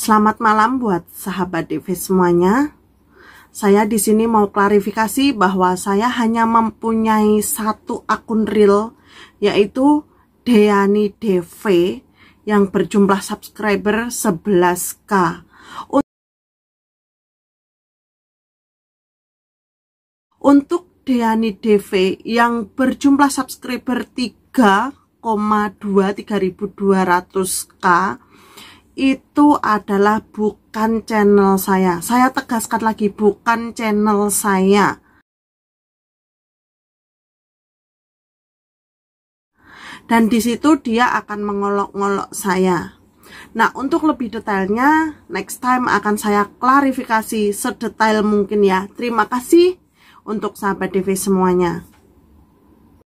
Selamat malam buat sahabat DV semuanya. Saya di sini mau klarifikasi bahwa saya hanya mempunyai satu akun real yaitu Deani DV yang berjumlah subscriber 11k. Untuk Deani DV yang berjumlah subscriber 3,23200k itu adalah bukan channel saya. Saya tegaskan lagi, bukan channel saya. Dan di situ dia akan mengolok-ngolok saya. Nah, untuk lebih detailnya, next time akan saya klarifikasi sedetail mungkin ya. Terima kasih untuk sahabat TV semuanya.